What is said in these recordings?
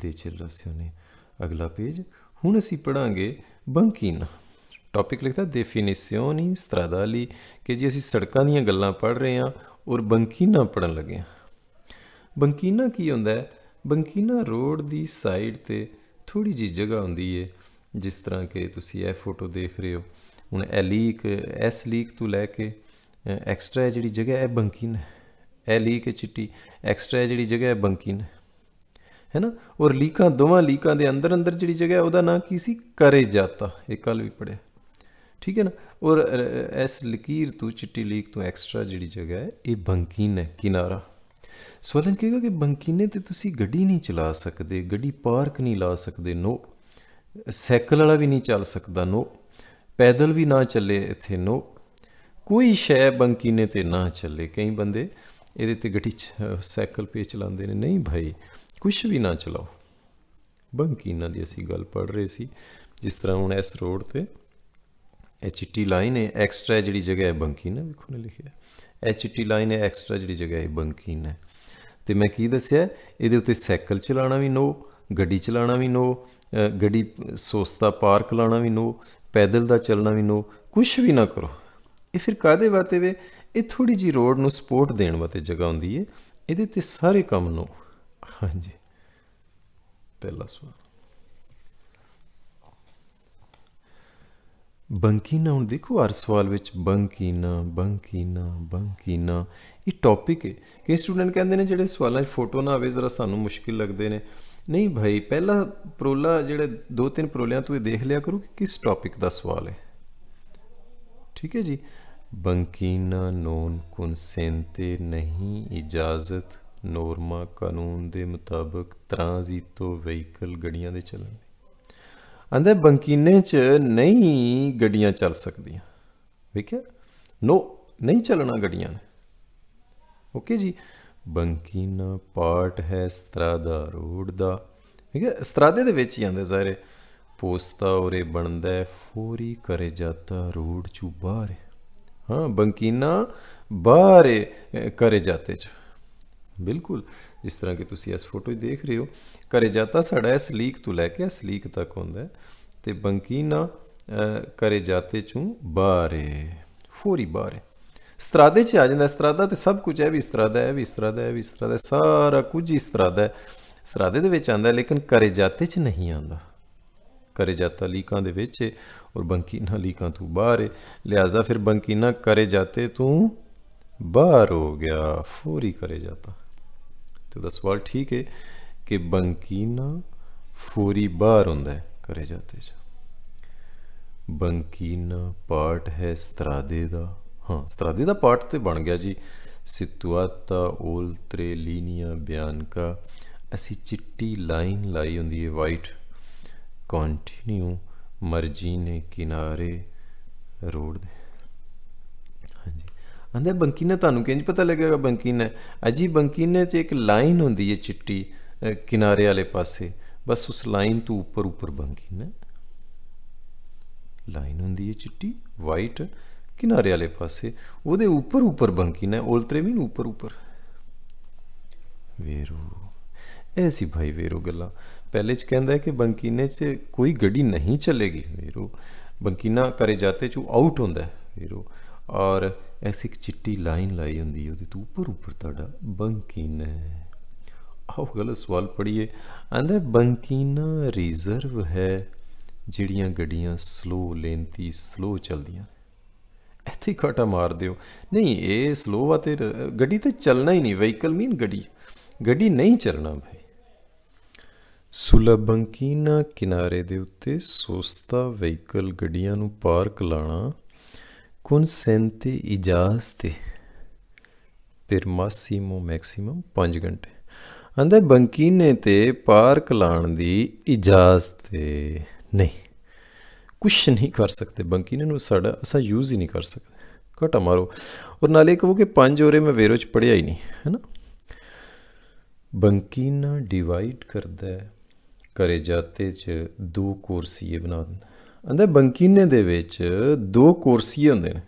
ਦੇ ਨੇ ਅਗਲਾ ਪੇਜ ਹੁਣ ਅਸੀਂ ਪੜਾਂਗੇ ਬੰਕੀਨਾ ਟੌਪਿਕ ਲਿਖਦਾ ਡੈਫੀਨੀਸ਼ਨੀ ਸਤਰਾਦਾਲੀ ਕਿ ਜੀ ਅਸੀਂ ਸੜਕਾਂ ਦੀਆਂ ਗੱਲਾਂ ਪੜ ਰਹੇ ਹਾਂ ਔਰ ਬੰਕੀਨਾ ਪੜਨ ਲੱਗੇ ਹਾਂ ਬੰਕੀਨਾ ਕੀ ਹੁੰਦਾ ਹੈ ਬੰਕੀਨਾ ਰੋਡ ਦੀ ਸਾਈਡ ਤੇ ਥੋੜੀ ਜੀ ਜਗ੍ਹਾ ਹੁੰਦੀ ਏ ਜਿਸ ਤਰ੍ਹਾਂ ਕਿ ਤੁਸੀਂ ਇਹ ਫੋਟੋ ਦੇਖ ਰਹੇ ਹੋ ਹੁਣ ਇਹ ਲੀਕ ਐਸ ਲੀਕ ਤੋਂ ਲੈ ਕੇ ਐਕਸਟਰਾ ਜਿਹੜੀ ਜਗ੍ਹਾ ਹੈ ਬੰਕੀਨਾ ਇਹ ਲੀਕ ਚਿੱਟੀ ਐਕਸਟਰਾ ਜਿਹੜੀ ਜਗ੍ਹਾ ਹੈ ਬੰਕੀਨਾ ਹੈ ਨਾ ਔਰ ਲੀਕਾਂ ਦੋਵਾਂ ਲੀਕਾਂ ਦੇ ਅੰਦਰ ਅੰਦਰ ਜਿਹੜੀ ਜਗ੍ਹਾ ਉਹਦਾ ਨਾਂ ਕੀ ਸੀ ਕਰੇ ਜਾਤਾ ਇਹ ਕੱਲ ਵੀ ਪੜਿਆ ਠੀਕ ਹੈ ਨਾ ਔਰ ਇਸ ਲਕੀਰ ਤੋਂ ਚਿੱਟੀ ਲੀਕ ਤੋਂ ਐਕਸਟਰਾ ਜਿਹੜੀ ਜਗ੍ਹਾ ਹੈ ਇਹ ਬੰਕੀਨ ਹੈ ਕਿਨਾਰਾ ਸਵਾਲ ਕਿਹਾ ਕਿ ਬੰਕੀਨੇ ਤੇ ਤੁਸੀਂ ਗੱਡੀ ਨਹੀਂ ਚਲਾ ਸਕਦੇ ਗੱਡੀ ਪਾਰਕ ਨਹੀਂ ਲਾ ਸਕਦੇ ਨੋ ਸਾਈਕਲ ਵਾਲਾ ਵੀ ਨਹੀਂ ਚੱਲ ਸਕਦਾ ਨੋ ਪੈਦਲ ਵੀ ਨਾ ਚੱਲੇ ਇੱਥੇ ਨੋ ਕੋਈ ਸ਼ੈ ਬੰਕੀਨੇ ਤੇ ਨਾ ਚੱਲੇ ਕਈ ਬੰਦੇ ਇਹਦੇ ਤੇ ਗੱਡੀ ਸਾਈਕਲ ਪੇ ਚਲਾਉਂਦੇ ਨੇ ਨਹੀਂ ਭਾਈ ਕੁਝ ਵੀ ਨਾ ਚਲਾਓ ਬੰਕੀਨਾ ਦੀ ਅਸੀਂ ਗੱਲ ਪੜ ਰਹੇ ਸੀ ਜਿਸ ਤਰ੍ਹਾਂ ਹੁਣ ਇਸ ਰੋਡ ਤੇ ਐਚਟੀ ਲਾਈਨ ਹੈ ਐਕਸਟਰਾ ਜਿਹੜੀ ਜਗ੍ਹਾ ਹੈ ਬੰਕੀਨਾ ਵੇਖੋ ਨੇ ਲਿਖਿਆ ਐਚਟੀ ਲਾਈਨ ਹੈ ਐਕਸਟਰਾ ਜਿਹੜੀ ਜਗ੍ਹਾ ਹੈ ਬੰਕੀਨਾ ਤੇ ਮੈਂ ਕੀ ਦੱਸਿਆ ਇਹਦੇ ਉੱਤੇ ਸਾਈਕਲ ਚਲਾਉਣਾ ਵੀ ਨੋ ਗੱਡੀ ਚਲਾਉਣਾ ਵੀ ਨੋ ਗੱਡੀ ਸੋਸਤਾ ਪਾਰਕ ਲਾਉਣਾ ਵੀ ਨੋ ਪੈਦਲ ਦਾ ਚੱਲਣਾ ਵੀ ਨੋ ਕੁਝ ਵੀ ਨਾ ਕਰੋ ਇਹ ਫਿਰ ਕਾਦੇ ਵਾਤੇ ਵੇ ਇਹ ਥੋੜੀ ਜੀ ਰੋਡ ਨੂੰ ਸਪੋਰਟ ਦੇਣ ਵਾਤੇ ਜਗ੍ਹਾ ਹੁੰਦੀ ਹੈ ਇਹਦੇ ਤੇ ਸਾਰੇ ਕੰਮ ਨੂੰ ਹਾਂਜੀ pela sua ਬੰਕੀਨਾ ਹੁਣ ਦੇਖੋ ਹਰ ਸਵਾਲ ਵਿੱਚ ਬੰਕੀਨਾ ਬੰਕੀਨਾ ਬੰਕੀਨਾ ਇਹ ਟੌਪਿਕ ਹੈ ਕਿ ਸਟੂਡੈਂਟ ਕਹਿੰਦੇ ਨੇ ਜਿਹੜੇ ਸਵਾਲਾਂ 'ਚ ਫੋਟੋ ਨਾ ਆਵੇ ਜ਼ਰਾ ਸਾਨੂੰ ਮੁਸ਼ਕਿਲ ਲੱਗਦੇ ਨੇ ਨਹੀਂ ਭਾਈ ਪਹਿਲਾ ਪ੍ਰੋਲਾ ਜਿਹੜੇ ਦੋ ਤਿੰਨ ਪ੍ਰੋਲਿਆਂ ਤੋਂ ਇਹ ਦੇਖ ਲਿਆ ਕਰੋ ਕਿ ਕਿਸ ਟੌਪਿਕ ਦਾ ਸਵਾਲ ਹੈ ਠੀਕ ਹੈ ਜੀ ਬੰਕੀਨਾ ਨੋਨ ਕੁਨਸੈਂਤੇ ਨਹੀਂ ਇਜਾਜ਼ਤ ਨੋਰਮਾ ਕਾਨੂੰਨ ਦੇ ਮੁਤਾਬਕ ਟ੍ਰਾਂਜ਼ਿਟੋ ਵਹੀਕਲ ਗੱਡੀਆਂ ਦੇ ਚੱਲਣ ਅੰਦਰ ਬੰਕੀਨੇ 'ਚ ਨਹੀਂ ਗੱਡੀਆਂ ਚੱਲ ਸਕਦੀਆਂ ਵੇਖਿਆ ਨੋ ਨਹੀਂ ਚੱਲਣਾ ਗੱਡੀਆਂ ਨੇ ਓਕੇ ਜੀ ਬੰਕੀਨਾ ਪਾਰਟ ਹੈ ਸਤਰਾਦਾ ਰੋਡ ਦਾ ਠੀਕ ਹੈ ਸਤਰਾਦੇ ਦੇ ਵਿੱਚ ਹੀ ਆਂਦੇ ਸਾਰੇ ਪੋਸਤਾ ਉਰੇ ਬਣਦਾ ਫੋਰੀ ਕਰੇ ਜਾਂਦਾ ਰੋਡ ਚੋਂ ਬਾਹਰ ਹਾਂ ਬੰਕੀਨਾ ਬਾਹਰ ਕਰੇ ਜਾਂਦੇ ਚੋਂ ਬਿਲਕੁਲ ਜਿਸ ਤਰ੍ਹਾਂ ਕਿ ਤੁਸੀਂ ਇਸ ਫੋਟੋ 'ਚ ਦੇਖ ਰਹੇ ਹੋ ਕਰੇ ਜਾਤਾ ਸਾਡਾ ਇਸ ਲੀਕ ਤੋਂ ਲੈ ਕੇ ਇਸ ਲੀਕ ਤੱਕ ਹੁੰਦਾ ਤੇ ਬੰਕੀਨਾ ਕਰੇ ਜਾਤੇ ਚੋਂ ਬਾਰੇ ਫੋਰੀ ਬਾਰੇ ਸਤਰਾਦੇ 'ਚ ਆ ਜਾਂਦਾ ਸਤਰਾਦਾ ਤੇ ਸਭ ਕੁਝ ਹੈ ਵੀ ਸਤਰਾਦਾ ਹੈ ਵੀ ਸਤਰਾਦਾ ਹੈ ਵੀ ਸਤਰਾਦਾ ਸਾਰਾ ਕੁਝ ਹੀ ਸਤਰਾਦਾ ਹੈ ਸਤਰਾਦੇ ਦੇ ਵਿੱਚ ਆਂਦਾ ਲੇਕਿਨ ਕਰੇ ਜਾਤੇ 'ਚ ਨਹੀਂ ਆਂਦਾ ਕਰੇ ਜਾਤਾ ਲੀਕਾਂ ਦੇ ਵਿੱਚ ਔਰ ਬੰਕੀਨਾ ਲੀਕਾਂ ਤੋਂ ਬਾਹਰ ਲਿਆਜ਼ਾ ਫਿਰ ਬੰਕੀਨਾ ਕਰੇ ਜਾਤੇ ਤੋਂ ਬਾਹਰ ਹੋ ਗਿਆ ਫੋਰੀ ਕਰੇ ਜਾਂਦਾ ਤੇ ਦਾ ਸਵਾਲ ਠੀਕ ਹੈ ਕਿ ਬੰਕੀਨਾ ਫੋਰੀ ਬਾਹਰ ਹੁੰਦਾ ਕਰੇ ਜਾਂਦੇ जा ਬੰਕੀਨਾ ਪਾਰਟ ਹੈ ਸਤਰਾਦੇ ਦਾ ਹਾਂ ਸਤਰਾਦੇ ਦਾ ਪਾਰਟ ਤੇ ਬਣ ਗਿਆ ਜੀ ਸਿਤੁਆਤਾ ਤਰੇ ਲੀਨੀਆ ਬਿਆਨ ਕਾ ਅਸੀਂ ਚਿੱਟੀ ਲਾਈਨ ਲਾਈ ਹੁੰਦੀ ਹੈ ਵਾਈਟ ਕੰਟੀਨਿਊ ਮਰਜੀ ਨੇ ਕਿਨਾਰੇ ਰੋਡ ਦੇ ਆਂਦਾ ਬੰਕੀਨੇ ਤੁਹਾਨੂੰ ਕਿੰਜ ਪਤਾ ਲੱਗੇਗਾ ਬੰਕੀਨੇ ਅਜੀ ਬੰਕੀਨੇ 'ਚ ਇੱਕ ਲਾਈਨ ਹੁੰਦੀ ਹੈ ਚਿੱਟੀ ਕਿਨਾਰੇ ਵਾਲੇ ਪਾਸੇ ਬਸ ਉਸ ਲਾਈਨ ਤੋਂ ਉੱਪਰ ਉੱਪਰ ਬੰਕੀਨੇ ਲਾਈਨ ਹੁੰਦੀ ਹੈ ਚਿੱਟੀ ਵਾਈਟ ਕਿਨਾਰੇ ਵਾਲੇ ਪਾਸੇ ਉਹਦੇ ਉੱਪਰ ਉੱਪਰ ਬੰਕੀਨਾ ਉਲਤਰੇ ਮੀਨ ਉੱਪਰ ਉੱਪਰ ਵੇਰੂ ਐਸੀ ਭਾਈ ਵੇਰੂ ਗੱਲਾਂ ਪਹਿਲੇ ਚ ਕਹਿੰਦਾ ਕਿ ਬੰਕੀਨੇ 'ਚ ਕੋਈ ਗੱਡੀ ਨਹੀਂ ਚੱਲੇਗੀ ਵੇਰੂ ਬੰਕੀਨਾ ਕਰੇ ਜਾਤੇ ਚੋਂ ਆਊਟ ਹੁੰਦਾ ਵੀਰੋ ਵੇਰੂ ਔਰ ਐਸੀ ਇੱਕ ਚਿੱਟੀ ਲਾਈਨ ਲਾਈ ਹੁੰਦੀ ਉਹਦੇ ਤੋਂ ਉੱਪਰ ਉੱਪਰ ਤੁਹਾਡਾ ਬੰਕੀਨ ਹੈ ਆਓ ਗਲਤ ਸਵਾਲ ਪੜੀਏ ਆਂਦਾ ਬੰਕੀਨਾ ਰਿਜ਼ਰਵ ਹੈ ਜਿਹੜੀਆਂ ਗੱਡੀਆਂ ਸਲੋ ਲੈਂਦੀ ਸਲੋ ਚਲਦੀਆਂ ਇੱਥੇ ਘਾਟਾ ਮਾਰ ਦਿਓ ਨਹੀਂ ਇਹ ਸਲੋ ਵਾ ਤੇ ਗੱਡੀ ਤੇ ਚੱਲਣਾ ਹੀ ਨਹੀਂ ਵਹੀਕਲ ਮੀਨ ਗੱਡੀ ਗੱਡੀ ਨਹੀਂ ਚੱਲਣਾ ਭਾਈ ਸੁਲਬੰਕੀਨਾ ਕਿਨਾਰੇ ਦੇ ਉੱਤੇ ਸੋਸਤਾ ਵਹੀਕਲ ਗੱਡੀਆਂ ਨੂੰ ਪਾਰਕ ਲਾਣਾ consente ijaste ਫਿਰ ਮਾਸੀਮੋ ਮੈਕਸਿਮਮ 5 ਘੰਟੇ ਆਂਦਾ ਬੰਕੀਨੇ ਤੇ ਪਾਰਕ ਲਾਣ ਦੀ ਇਜਾਜ਼ਤ ਨਹੀਂ ਕੁਛ ਨਹੀਂ ਕਰ ਸਕਦੇ ਬੰਕੀਨੇ ਨੂੰ ਸਾਡਾ ਅਸਾਂ ਯੂਜ਼ ਹੀ ਨਹੀਂ ਕਰ ਸਕਦੇ ਘਟਾ ਮਾਰੋ ਔਰ ਨਾਲੇ ਕਹੋ ਕਿ ਪੰਜ ਹੋਰੇ ਮੈਂ ਵੇਰੋ ਚ ਪੜਿਆ ਹੀ ਨਹੀਂ ਹੈਨਾ ਬੰਕੀਨਾ ਡਿਵਾਈਡ ਕਰਦਾ ਕਰੇ ਜਾਤੇ ਚ ਦੋ ਕੁਰਸੀਏ ਬਣਾ ਦਿੰਦਾ ਅੰਦਰ ਬੰਕੀਨੇ ਦੇ ਵਿੱਚ ਦੋ ਕੁਰਸੀ ਹੁੰਦੇ ਨੇ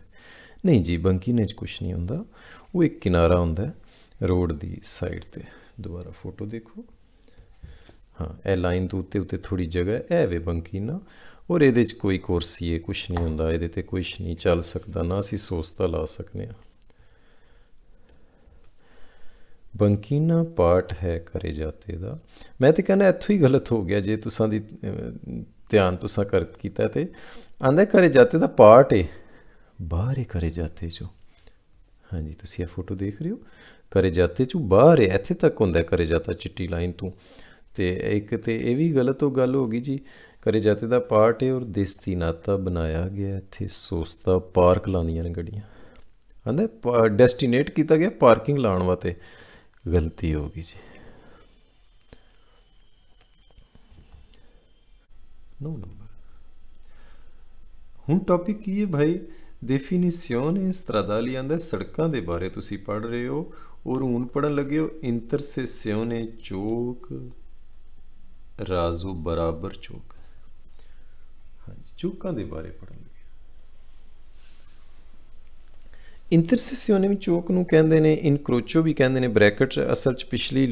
ਨਹੀਂ ਜੀ ਬੰਕੀਨੇ 'ਚ ਕੁਝ ਨਹੀਂ ਹੁੰਦਾ ਉਹ ਇੱਕ ਕਿਨਾਰਾ ਹੁੰਦਾ ਰੋਡ ਦੀ ਸਾਈਡ ਤੇ ਦੁਬਾਰਾ ਫੋਟੋ ਦੇਖੋ ਹਾਂ ਇਹ ਲਾਈਨ ਤੋਂ ਉੱਤੇ ਉੱਤੇ ਥੋੜੀ ਜਗ੍ਹਾ ਇਹ ਵੇ ਬੰਕੀਨਾ ਔਰ ਇਹਦੇ 'ਚ ਕੋਈ ਕੁਰਸੀ ਹੈ ਕੁਝ ਨਹੀਂ ਹੁੰਦਾ ਇਹਦੇ ਤੇ ਕੁਝ ਨਹੀਂ ਚੱਲ ਸਕਦਾ ਨਾ ਅਸੀਂ ਸੋਸਤਾ ਲਾ ਸਕਨੇ ਆ ਬੰਕੀਨਾ ਪਾਰਟ ਹੈ ਕਰੇ ਜਾਤੇ ਦਾ ਮੈਂ ਤੇ ਕਹਿੰਦਾ ਇੱਥੋਂ ਹੀ ਗਲਤ ਹੋ ਗਿਆ ਜੇ ਤੁਸਾਂ ਦੀ ਧਿਆਨ ਤੁਸੀਂ ਕਰ ਕੀਤਾ ਤੇ ਆਂਦੇ ਕਰੇ ਜਾਤੇ ਦਾ ਪਾਰਟ ਹੈ ਬਾਹਰ ਹੀ ਕਰੇ ਜਾਤੇ ਜੋ ਹਾਂਜੀ ਤੁਸੀਂ ਇਹ ਫੋਟੋ ਦੇਖ ਰਹੇ ਹੋ ਕਰੇ ਜਾਤੇ ਚੋਂ ਬਾਹਰ ਹੈ ਇੱਥੇ ਤੱਕ ਹੁੰਦਾ ਕਰੇ ਜਾਤਾ ਚਿੱਟੀ ਲਾਈਨ ਤੋਂ ਤੇ ਇੱਕ ਤੇ ਇਹ ਵੀ ਗਲਤ ਹੋ ਗੱਲ ਹੋ ਗਈ ਜੀ ਕਰੇ ਜਾਤੇ ਦਾ ਪਾਰਟ ਹੈ ਔਰ ਦੇਸਤੀ ਨਾਤਾ ਬਣਾਇਆ ਗਿਆ ਇੱਥੇ ਸੋਸਤਾ ਪਾਰਕ ਲਾਉਣੀਆਂ ਨੇ ਗੱਡੀਆਂ ਆਂਦੇ ਡੈਸਟੀਨੇਟ ਕੀਤਾ ਗਿਆ ਪਾਰਕਿੰਗ ਲਾਉਣ ਵਾਤੇ ਗਲਤੀ ਹੋ ਗਈ ਜੀ ਨੋ नंबर ਹੁਣ ਟੌਪਿਕ ਕੀ ਹੈ ਭਾਈ ਡੈਫੀਨੀਸ਼ਨ ਇਸਤਰਾਦਾ ਲਿਆਂਦਾ ਸੜਕਾਂ ਦੇ ਬਾਰੇ ਤੁਸੀਂ ਪੜ੍ਹ ਰਹੇ ਹੋ ਔਰ ਹੁਣ ਪੜਨ ਲੱਗੇ ਹੋ ਇੰਟਰਸੈਸਿਓਨ ਚੋਕ ਰਾਜ਼ੂ ਬਰਾਬਰ ਚੋਕ ਹਾਂਜੀ ਚੋਕਾਂ ਦੇ ਬਾਰੇ ਪੜਨ ਲੱਗੇ ਇੰਟਰਸੈਸਿਓਨਮ ਚੋਕ ਨੂੰ ਕਹਿੰਦੇ ਨੇ ਇਨਕਰੋਚੋ ਵੀ ਕਹਿੰਦੇ ਨੇ ਬ੍ਰੈਕਟ ਅਸਲ ਚ ਪਿਛਲੀ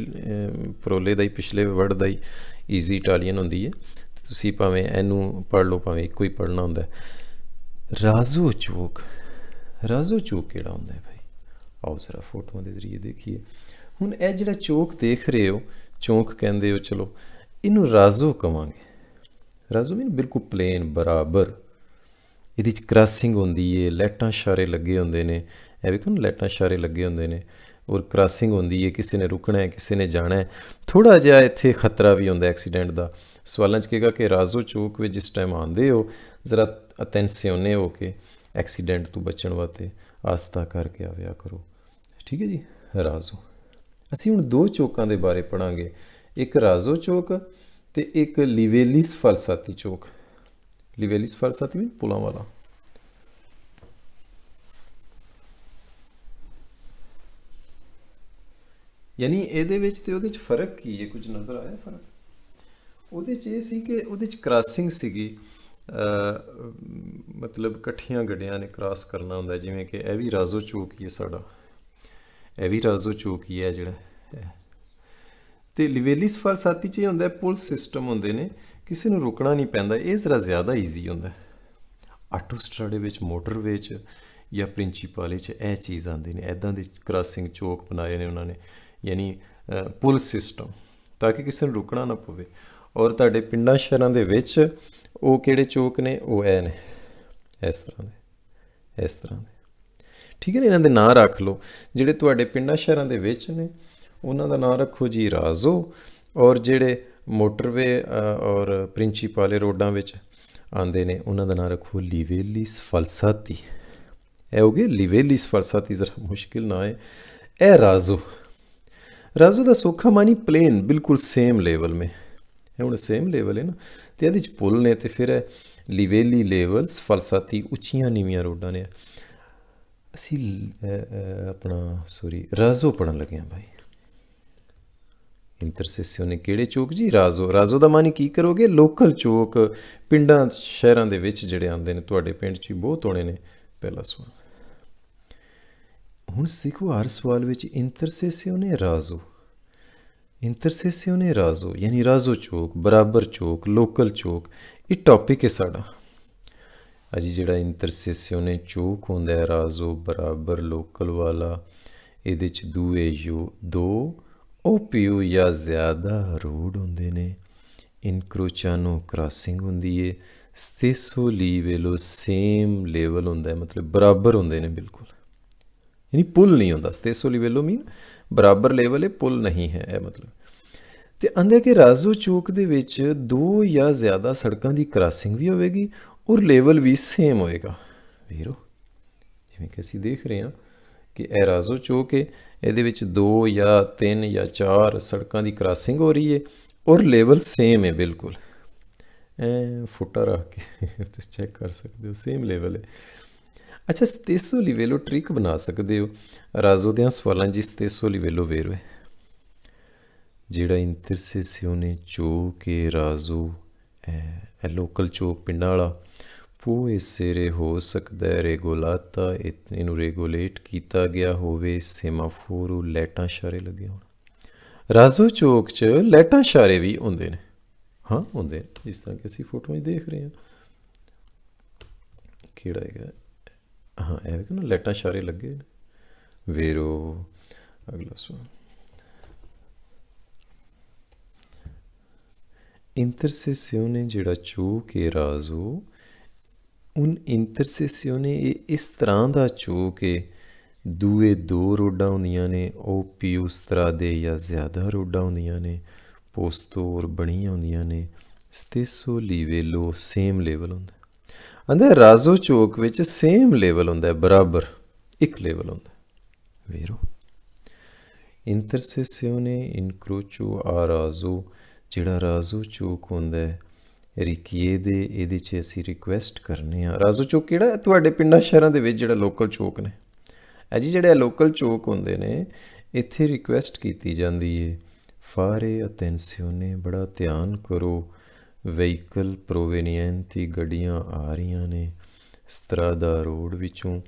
ਪ੍ਰੋਲੇ ਦਾ ਹੀ ਪਿਛਲੇ ਵਰਡ ਦਾ ਹੀ ਈਜ਼ੀ ਇਟਾਲੀਅਨ ਹੁੰਦੀ ਹੈ ਤੁਸੀਂ ਭਾਵੇਂ ਇਹਨੂੰ ਪੜ ਲਓ ਭਾਵੇਂ ਇੱਕੋ ਹੀ ਪੜਨਾ ਹੁੰਦਾ ਰਾਜ਼ੂ ਚੌਕ ਰਾਜ਼ੂ ਚੌਕ ਕਿਹੜਾ ਹੁੰਦਾ ਹੈ ਭਾਈ ਆਓ ਜ਼ਰਾ ਫੋਟੋਆਂ ਦੇ ਜ਼ਰੀਏ ਦੇਖੀਏ ਹੁਣ ਇਹ ਜਿਹੜਾ ਚੌਕ ਦੇਖ ਰਹੇ ਹੋ ਚੌਕ ਕਹਿੰਦੇ ਹੋ ਚਲੋ ਇਹਨੂੰ ਰਾਜ਼ੂ ਕਵਾਂਗੇ ਰਾਜ਼ੂ ਮੀਨ ਬਿਲਕੁਲ ਪਲੇਨ ਬਰਾਬਰ ਇਹਦੇ ਵਿੱਚ ਕ੍ਰਾਸਿੰਗ ਹੁੰਦੀ ਏ ਲੈਟਾਂ ਸ਼ਾਰੇ ਲੱਗੇ ਹੁੰਦੇ ਨੇ ਇਹ ਵੀ ਕਹਿੰਦੇ ਲੈਟਾਂ ਸ਼ਾਰੇ ਲੱਗੇ ਹੁੰਦੇ ਨੇ ਔਰ ਕ੍ਰਾਸਿੰਗ ਹੁੰਦੀ ਹੈ ਕਿਸੇ ਨੇ ਰੁਕਣਾ ਹੈ ਕਿਸੇ ਨੇ ਜਾਣਾ ਹੈ ਥੋੜਾ ਜਿਹਾ ਇੱਥੇ ਖਤਰਾ ਵੀ ਹੁੰਦਾ ਐਕਸੀਡੈਂਟ ਦਾ ਸਵਾਲਾਂ 'ਚ ਕਹੇਗਾ ਕਿ ਰਾਜ਼ੋ ਚੌਕ ਵਿੱਚ ਜਿਸ ਟਾਈਮ ਆਉਂਦੇ ਹੋ ਜ਼ਰਾ ਅਟੈਂਸ਼ਨੇ ਹੋ ਕੇ ਐਕਸੀਡੈਂਟ ਤੋਂ ਬਚਣ ਵਾਸਤੇ ਆਸਤਾ ਕਰਕੇ ਆਵਿਆ ਕਰੋ ਠੀਕ ਹੈ ਜੀ ਰਾਜ਼ੋ ਅਸੀਂ ਹੁਣ ਦੋ ਚੌਕਾਂ ਦੇ ਬਾਰੇ ਪੜਾਂਗੇ ਇੱਕ ਰਾਜ਼ੋ ਚੌਕ ਤੇ ਇੱਕ ਲਿਵੇਲਿਸ ਫਲਸਾਤੀ ਚੌਕ ਲਿਵੇਲਿਸ ਫਲਸਾਤੀ ਵੀ ਪੁਲਾਂ ਵਾਲਾ ਯਾਨੀ ਇਹਦੇ ਵਿੱਚ ਤੇ ਉਹਦੇ ਵਿੱਚ ਫਰਕ ਕੀ ਹੈ ਕੁਝ ਨਜ਼ਰ ਆਇਆ ਫਰਕ ਉਹਦੇ 'ਚ ਇਹ ਸੀ ਕਿ ਉਹਦੇ 'ਚ ਕ੍ਰਾਸਿੰਗ ਸੀਗੀ ਮਤਲਬ ਇਕੱਠੀਆਂ ਗੱਡੀਆਂ ਨੇ ਕ੍ਰਾਸ ਕਰਨਾ ਹੁੰਦਾ ਜਿਵੇਂ ਕਿ ਇਹ ਵੀ ਰਾਜ਼ੋ ਚੌਕ ਹੀ ਹੈ ਸਾਡਾ ਇਹ ਵੀ ਰਾਜ਼ੋ ਚੌਕ ਹੀ ਹੈ ਜਿਹੜਾ ਤੇ ਲਿਵੇਲੀ ਫਲਸਾਤੀ 'ਚ ਇਹ ਹੁੰਦਾ ਪੁਲਿਸ ਸਿਸਟਮ ਹੁੰਦੇ ਨੇ ਕਿਸੇ ਨੂੰ ਰੁਕਣਾ ਨਹੀਂ ਪੈਂਦਾ ਇਹ ਜ਼ਰਾ ਜ਼ਿਆਦਾ ਈਜ਼ੀ ਹੁੰਦਾ ਆਟੋ ਸਟ੍ਰਾਡੇ ਵਿੱਚ ਮੋਟਰਵੇ ਵਿੱਚ ਜਾਂ ਪ੍ਰਿੰਸੀਪਲ 'ਚ ਇਹ ਚੀਜ਼ ਆਉਂਦੀ ਨੇ ਐਦਾਂ ਦੇ ਕ੍ਰਾਸਿੰਗ ਚੌਕ ਬਣਾਏ ਨੇ ਉਹਨਾਂ ਨੇ ਯਾਨੀ ਪੁਲ ਸਿਸਟਮ ਤਾਂ ਕਿ ਕਿਸੇ ਨੂੰ ਰੁਕਣਾ ਨਾ ਪਵੇ ਔਰ ਤੁਹਾਡੇ ਪਿੰਡਾਂ ਸ਼ਹਿਰਾਂ ਦੇ ਵਿੱਚ ਉਹ ਕਿਹੜੇ ਚੌਕ ਨੇ ਉਹ ਐ ਨੇ ਇਸ ਤਰ੍ਹਾਂ ਦੇ ਇਸ ਤਰ੍ਹਾਂ ਦੇ ਠੀਕ ਹੈ ਨਾ ਇਹਨਾਂ ਦੇ ਨਾਂ ਰੱਖ ਲਓ ਜਿਹੜੇ ਤੁਹਾਡੇ ਪਿੰਡਾਂ ਸ਼ਹਿਰਾਂ ਦੇ ਵਿੱਚ ਨੇ ਉਹਨਾਂ ਦਾ ਨਾਂ ਰੱਖੋ ਜੀ ਰਾਜ਼ੋ ਔਰ ਜਿਹੜੇ ਮੋਟਰਵੇ ਔਰ ਪ੍ਰਿੰਸੀਪਲ ਰੋਡਾਂ ਵਿੱਚ ਆਂਦੇ ਨੇ ਉਹਨਾਂ ਦਾ ਨਾਂ ਰੱਖੋ ਲਿਵੇਲੀਸ ਫਲਸਾਤੀ ਇਹ ਹੋ ਗਿਆ ਲਿਵੇਲੀਸ ਫਲਸਾਤੀ ਜ਼ਰਾ ਮੁਸ਼ਕਿਲ ਨਾ ਹੈ ਇਹ ਰਾਜ਼ੋ ਰਾਜੂ ਦਾ ਸੋਖਾ ਮਾਨੀ ਪਲੇਨ ਬਿਲਕੁਲ ਸੇਮ ਲੈਵਲ ਮੇ ਇਹ ਹੁਣ ਸੇਮ ਲੈਵਲ ਹੈ ਨਾ ਤੇ ਇਹਦੇ ਚ ਪੁੱਲ ਨੇ ਤੇ ਫਿਰ ਲਿਵੇਲੀ ਲੈਵਲਸ ਫਲਸਫਤੀ ਉੱਚੀਆਂ ਨੀਵੀਆਂ ਰੋਡਾਂ ਨੇ ਅਸੀਂ ਆਪਣਾ ਸੋਰੀ ਰਾਜ਼ੋ ਪੜਨ ਲੱਗੇ ਆ ਭਾਈ ਇੰਟਰਸੈਸਿਓ ਨੇ ਕਿਹੜੇ ਚੌਕ ਜੀ ਰਾਜ਼ੋ ਰਾਜ਼ੋ ਦਾ ਮਾਨੀ ਕੀ ਕਰੋਗੇ ਲੋਕਲ ਚੌਕ ਪਿੰਡਾਂ ਸ਼ਹਿਰਾਂ ਦੇ ਵਿੱਚ ਜਿਹੜੇ ਆਉਂਦੇ ਨੇ ਤੁਹਾਡੇ ਪਿੰਡ 'ਚ ਬਹੁਤ ਹੋਣੇ ਨੇ ਪਹਿਲਾ ਸਵਾਲ ਹੁਣ ਸਿੱਖੋ ਹਰ ਸਵਾਲ ਵਿੱਚ ਇੰਟਰਸੈਸਿਓ ਨੇ ਰਾਜ਼ੋ इन तरसेसियों ने राजो यानी राजो चौक बराबर चौक लोकल चौक ये टॉपिक है साढ़ा अज जो इन चौक होंगे राजो बराबर लोकल वाला ये दुए यो दो ओ पी ओ या ज़्यादा रोड होंगे ने इनक्रोचानो क्रॉसिंग होंगी है स्थेसो ली सेम लेवल होंगे मतलब बराबर होंगे ने बिल्कुल ਯਾਨੀ ਪੁੱਲ ਨਹੀਂ ਹੁੰਦਾ ਸਤੇਸੋ ਲਿਵੇਲੋ ਮੀਨ ਬਰਾਬਰ ਲੈਵਲ ਹੈ ਪੁੱਲ ਨਹੀਂ ਹੈ ਇਹ ਮਤਲਬ ਤੇ ਅੰਦਰ ਕਿ ਰਾਜੂ ਚੌਕ ਦੇ ਵਿੱਚ ਦੋ ਜਾਂ ਜ਼ਿਆਦਾ ਸੜਕਾਂ ਦੀ ਕ੍ਰਾਸਿੰਗ ਵੀ ਹੋਵੇਗੀ ਔਰ ਲੈਵਲ ਵੀ ਸੇਮ ਹੋਏਗਾ ਵੀਰੋ ਜਿਵੇਂ ਕਿ ਅਸੀਂ ਦੇਖ ਰਹੇ ਹਾਂ ਕਿ ਇਹ ਰਾਜੂ ਚੌਕ ਹੈ ਇਹਦੇ ਵਿੱਚ ਦੋ ਜਾਂ ਤਿੰਨ ਜਾਂ ਚਾਰ ਸੜਕਾਂ ਦੀ ਕ੍ਰਾਸਿੰਗ ਹੋ ਰਹੀ ਹੈ ਔਰ ਲੈਵਲ ਸੇਮ ਹੈ ਬਿਲਕੁਲ ਐ ਫੁੱਟਾ ਰੱਖ ਕੇ ਤੁਸੀਂ ਚੈੱਕ ਕਰ ਸਕਦੇ ਹੋ ਸੇਮ ਲੈਵਲ ਹੈ ਅੱਛਾ ਸਤੇਸੋ ਲਿਵੇਲੋ ਟ੍ਰਿਕ ਬਣਾ ਸਕਦੇ ਹੋ ਰਾਜ਼ੋ ਦੇ ਸਵਾਲਾਂ ਜੀ ਸਤੇਸੋ ਲਿਵੇਲੋ ਵੇਰੋ ਜਿਹੜਾ ਇੰਤਰ ਸੇ ਨੇ ਚੋ ਕੇ ਰਾਜ਼ੋ ਐ ਲੋਕਲ ਚੋਕ ਪਿੰਡ ਵਾਲਾ ਪੂਏ ਸਿਰੇ ਹੋ ਸਕਦਾ ਰੈਗੂਲਾਤਾ ਨੂੰ ਰੈਗੂਲੇਟ ਕੀਤਾ ਗਿਆ ਹੋਵੇ ਉ ਲੈਟਾਂ ਸ਼ਾਰੇ ਲੱਗੇ ਹੋਣ ਰਾਜ਼ੋ ਚੋਕ 'ਚ ਲੈਟਾਂ ਸ਼ਾਰੇ ਵੀ ਹੁੰਦੇ ਨੇ ਹਾਂ ਹੁੰਦੇ ਜਿਸ ਤਰ੍ਹਾਂ ਕਿ ਅਸੀਂ ਫੋਟੋਆਂ ਵਿੱਚ ਦੇਖ ਰਹੇ ਹਾਂ ਕਿਹੜਾ ਹੈਗਾ ਹਾਂ ਇਹ ਵੀ ਕਿ ਨਾ ਲੈਟਾ ਸ਼ਾਰੇ ਲੱਗੇ ਵੇਰੋ ਅਗਲਾ ਸਵਾਲ ਇੰਟਰ ਸੇ ਸਿਓ ਨੇ ਜਿਹੜਾ ਚੂ ਕੇ ਰਾਜ਼ੂ ਉਨ ਇੰਟਰ ਸੇ ਸਿਓ ਨੇ ਇਸ ਤਰ੍ਹਾਂ ਦਾ ਚੂ ਕੇ ਦੂਏ ਦੋ ਰੋਡਾਂ ਹੁੰਦੀਆਂ ਨੇ ਉਹ ਪੀ ਉਸ ਤਰ੍ਹਾਂ ਦੇ ਜਾਂ ਜ਼ਿਆਦਾ ਰੋਡਾਂ ਹੁੰਦੀਆਂ ਨੇ ਪੋਸਤੋਰ ਬਣੀਆਂ ਹੁੰਦੀਆਂ ਨੇ ਸਤੇਸੋ ਲੀਵੇ ਲੋ ਸੇਮ ਲੈਵਲ ਹੁੰਦਾ ਅੰਦੇ ਰਾਜ਼ੋ ਚੌਕ ਵਿੱਚ ਸੇਮ ਲੈਵਲ ਹੁੰਦਾ ਹੈ ਬਰਾਬਰ ਇੱਕ ਲੈਵਲ ਹੁੰਦਾ ਵੀਰੋ ਇੰਟਰਸੈਸਿਓਨੇ ਇਨਕਰੋਚੋ ਆ ਰਾਜ਼ੋ ਜਿਹੜਾ ਰਾਜ਼ੋ ਚੌਕ ਹੁੰਦਾ ਹੈ ਰਿਕੀਏ ਦੇ ਇਹਦੇ 'ਚ ਅਸੀਂ ਰਿਕੁਐਸਟ ਕਰਨੇ ਆ ਰਾਜ਼ੋ ਚੌਕ ਕਿਹੜਾ ਤੁਹਾਡੇ ਪਿੰਡਾਂ ਸ਼ਹਿਰਾਂ ਦੇ ਵਿੱਚ ਜਿਹੜਾ ਲੋਕਲ ਚੌਕ ਨੇ ਜੀ ਜਿਹੜੇ ਲੋਕਲ ਚੌਕ ਹੁੰਦੇ ਨੇ ਇੱਥੇ ਰਿਕੁਐਸਟ ਕੀਤੀ ਜਾਂਦੀ ਏ ਫਾਰੇ ਨੇ ਬੜਾ ਧਿਆਨ ਕਰੋ ਵਹੀਕਲ ਪ੍ਰੋਵੇਨੀਐਂਟੀ ਗੱਡੀਆਂ ਆ ਰਹੀਆਂ ਨੇ ਸਤਰਾਦਾ ਰੋਡ ਵਿੱਚੋਂ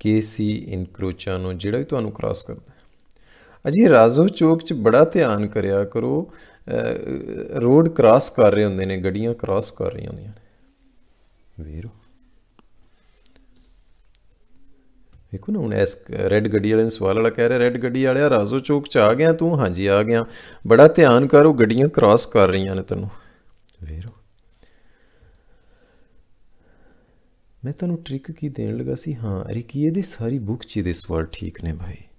ਕੇਸੀ ਇਨਕਰੋਚਾ ਨੂੰ ਜਿਹੜਾ ਵੀ ਤੁਹਾਨੂੰ ਕ੍ਰਾਸ ਕਰਦਾ ਹੈ ਅਜੀ ਰਾਜ਼ੋ ਚੌਕ 'ਚ ਬੜਾ ਧਿਆਨ ਕਰਿਆ ਕਰੋ ਰੋਡ ਕ੍ਰਾਸ ਕਰ ਰਹੇ ਹੁੰਦੇ ਨੇ ਗੱਡੀਆਂ ਕ੍ਰਾਸ ਕਰ ਰਹੀਆਂ ਹੁੰਦੀਆਂ ਨੇ ਵੇਰੋ ਵੇਖੋ ਨਾ ਹੁਣ ਐਸ ਰੈੱਡ ਗੱਡੀ ਵਾਲੇ ਨੇ ਸਵਾਲ ਵਾਲਾ ਕਹਿ ਰਿਹਾ ਰੈੱਡ ਗੱਡੀ ਵਾਲਿਆ ਰਾਜ਼ੋ ਚੌਕ 'ਚ ਆ ਗਿਆ ਤੂੰ ਹਾਂਜੀ ਆ ਗਿਆ ਬੜਾ ਧਿਆਨ ਕਰੋ ਗੱਡੀਆਂ ਕ੍ਰਾਸ ਕਰ ਰਹੀਆਂ ਨੇ ਤੈਨੂੰ ਮੈਂ ਤੁਹਾਨੂੰ ਟ੍ਰਿਕ ਕੀ ਦੇਣ ਲੱਗਾ ਸੀ ਹਾਂ ਰਿਕੀਏ ਦੀ ਸਾਰੀ ਬੁੱਕ 'ਚ ਇਹਦੇ ਸਵਾਲ ਠੀਕ ਨੇ ਭਾਈ